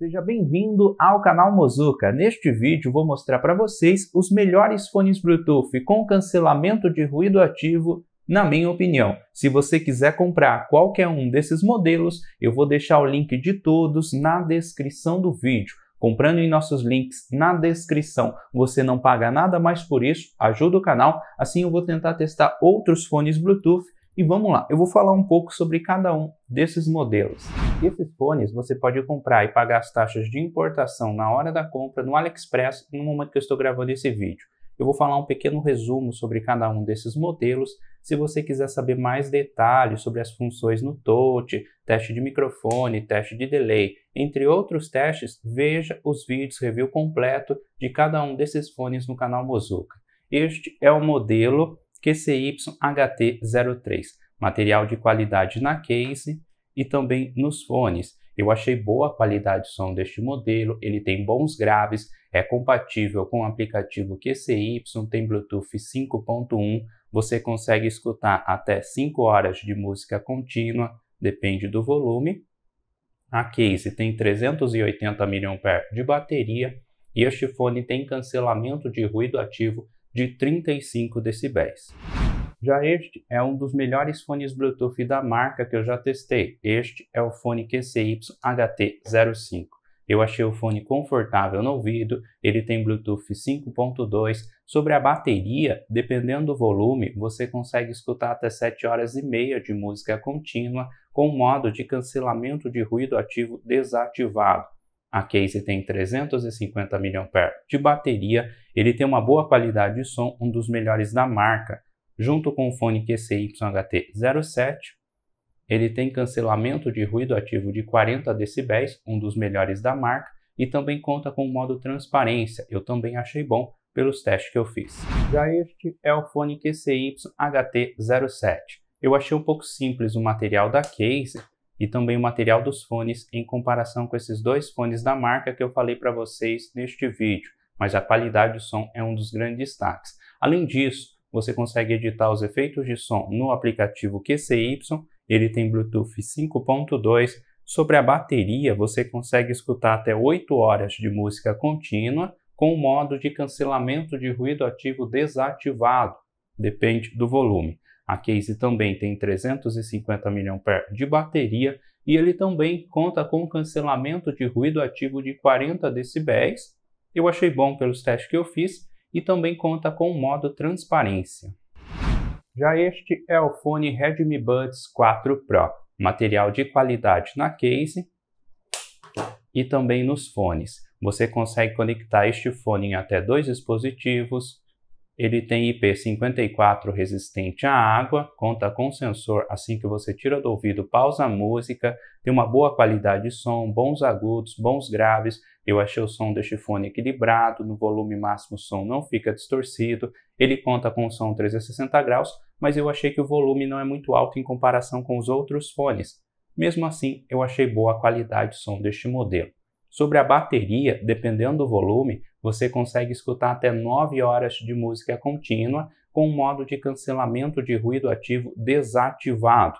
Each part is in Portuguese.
Seja bem-vindo ao canal Mozuka. Neste vídeo vou mostrar para vocês os melhores fones Bluetooth com cancelamento de ruído ativo, na minha opinião. Se você quiser comprar qualquer um desses modelos, eu vou deixar o link de todos na descrição do vídeo. Comprando em nossos links na descrição, você não paga nada mais por isso, ajuda o canal, assim eu vou tentar testar outros fones Bluetooth e vamos lá, eu vou falar um pouco sobre cada um desses modelos. Esses fones você pode comprar e pagar as taxas de importação na hora da compra no AliExpress no momento que eu estou gravando esse vídeo. Eu vou falar um pequeno resumo sobre cada um desses modelos. Se você quiser saber mais detalhes sobre as funções no touch, teste de microfone, teste de delay, entre outros testes, veja os vídeos review completo de cada um desses fones no canal Mozuka. Este é o modelo QCYHT03, material de qualidade na case e também nos fones. Eu achei boa a qualidade de som deste modelo, ele tem bons graves, é compatível com o aplicativo QCY, tem Bluetooth 5.1, você consegue escutar até 5 horas de música contínua, depende do volume. A case tem 380 mAh de bateria e este fone tem cancelamento de ruído ativo de 35 decibéis. Já este é um dos melhores fones Bluetooth da marca que eu já testei. Este é o fone QCY HT05. Eu achei o fone confortável no ouvido, ele tem Bluetooth 5.2. Sobre a bateria, dependendo do volume, você consegue escutar até 7 horas e meia de música contínua com o modo de cancelamento de ruído ativo desativado. A case tem 350 mAh de bateria, ele tem uma boa qualidade de som, um dos melhores da marca, junto com o fone QCY HT07. Ele tem cancelamento de ruído ativo de 40 decibéis, um dos melhores da marca, e também conta com o modo transparência, eu também achei bom pelos testes que eu fiz. Já este é o fone QCY HT07. Eu achei um pouco simples o material da case, e também o material dos fones em comparação com esses dois fones da marca que eu falei para vocês neste vídeo, mas a qualidade do som é um dos grandes destaques. Além disso, você consegue editar os efeitos de som no aplicativo QCY, ele tem Bluetooth 5.2. Sobre a bateria, você consegue escutar até 8 horas de música contínua com o modo de cancelamento de ruído ativo desativado, depende do volume. A case também tem 350 mAh de bateria e ele também conta com cancelamento de ruído ativo de 40 decibéis. Eu achei bom pelos testes que eu fiz e também conta com o modo transparência. Já este é o fone Redmi Buds 4 Pro, material de qualidade na case e também nos fones. Você consegue conectar este fone em até dois dispositivos, ele tem IP54 resistente à água, conta com sensor assim que você tira do ouvido, pausa a música, tem uma boa qualidade de som, bons agudos, bons graves. Eu achei o som deste fone equilibrado, no volume máximo o som não fica distorcido. Ele conta com som 360 graus, mas eu achei que o volume não é muito alto em comparação com os outros fones. Mesmo assim, eu achei boa a qualidade de som deste modelo. Sobre a bateria, dependendo do volume, você consegue escutar até 9 horas de música contínua com o modo de cancelamento de ruído ativo desativado.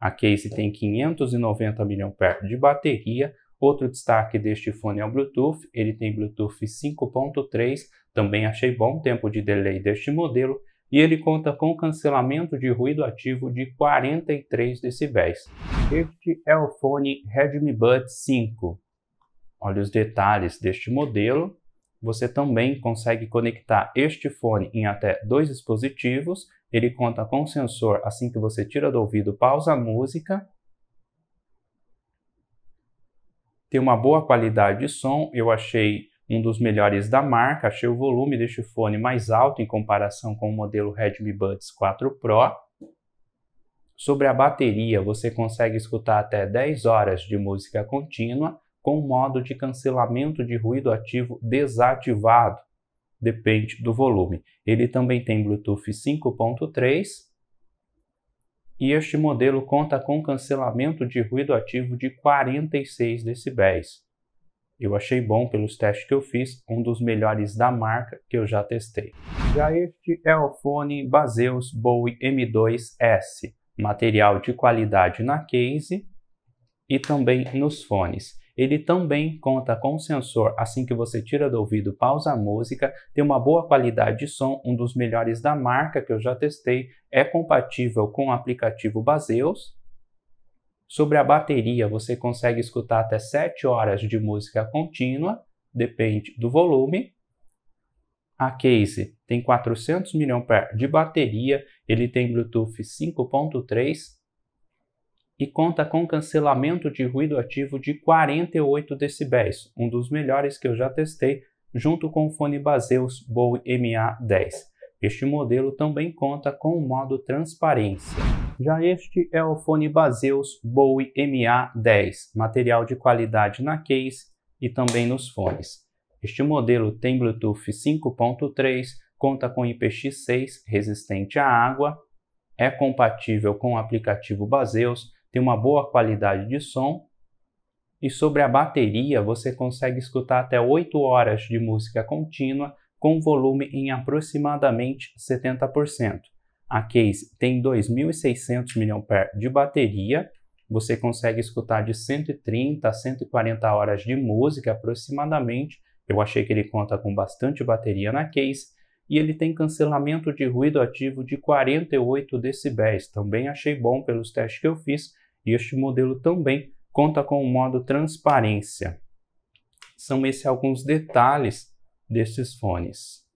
A case tem 590 mAh de bateria. Outro destaque deste fone é o Bluetooth. Ele tem Bluetooth 5.3. Também achei bom o tempo de delay deste modelo. E ele conta com cancelamento de ruído ativo de 43 decibéis. Este é o fone Redmi Bud 5. Olha os detalhes deste modelo você também consegue conectar este fone em até dois dispositivos. Ele conta com o sensor assim que você tira do ouvido, pausa a música. Tem uma boa qualidade de som, eu achei um dos melhores da marca, achei o volume deste fone mais alto em comparação com o modelo Redmi Buds 4 Pro. Sobre a bateria, você consegue escutar até 10 horas de música contínua, com o modo de cancelamento de ruído ativo desativado, depende do volume. Ele também tem Bluetooth 5.3 e este modelo conta com cancelamento de ruído ativo de 46 decibéis. Eu achei bom pelos testes que eu fiz, um dos melhores da marca que eu já testei. Já este é o fone Baseus Bowie M2S, material de qualidade na case e também nos fones. Ele também conta com um sensor assim que você tira do ouvido, pausa a música, tem uma boa qualidade de som, um dos melhores da marca que eu já testei, é compatível com o aplicativo Baseus. Sobre a bateria, você consegue escutar até 7 horas de música contínua, depende do volume. A case tem 400 mAh de bateria, ele tem Bluetooth 5.3 e conta com cancelamento de ruído ativo de 48 decibéis, um dos melhores que eu já testei, junto com o fone Baseus Bowie MA10. Este modelo também conta com o modo transparência. Já este é o fone Baseus Bowie MA10, material de qualidade na case e também nos fones. Este modelo tem Bluetooth 5.3, conta com IPX6 resistente à água, é compatível com o aplicativo Baseus, tem uma boa qualidade de som e sobre a bateria você consegue escutar até 8 horas de música contínua com volume em aproximadamente 70%. A case tem 2.600 mAh de bateria, você consegue escutar de 130 a 140 horas de música aproximadamente. Eu achei que ele conta com bastante bateria na case e ele tem cancelamento de ruído ativo de 48 decibéis. Também achei bom pelos testes que eu fiz e este modelo também conta com o modo transparência. São esses alguns detalhes destes fones.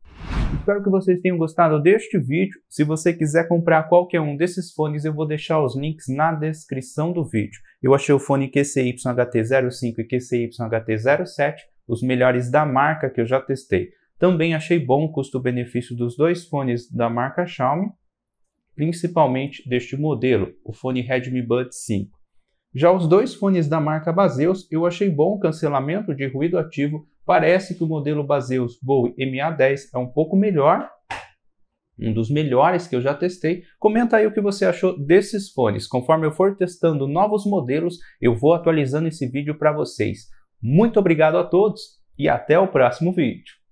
Espero que vocês tenham gostado deste vídeo. Se você quiser comprar qualquer um desses fones, eu vou deixar os links na descrição do vídeo. Eu achei o fone QCYHT05 e QCYHT07 os melhores da marca que eu já testei. Também achei bom o custo-benefício dos dois fones da marca Xiaomi, principalmente deste modelo, o fone Redmi Bud 5. Já os dois fones da marca Baseus, eu achei bom o cancelamento de ruído ativo. Parece que o modelo Baseus Bowie MA10 é um pouco melhor, um dos melhores que eu já testei. Comenta aí o que você achou desses fones. Conforme eu for testando novos modelos, eu vou atualizando esse vídeo para vocês. Muito obrigado a todos e até o próximo vídeo.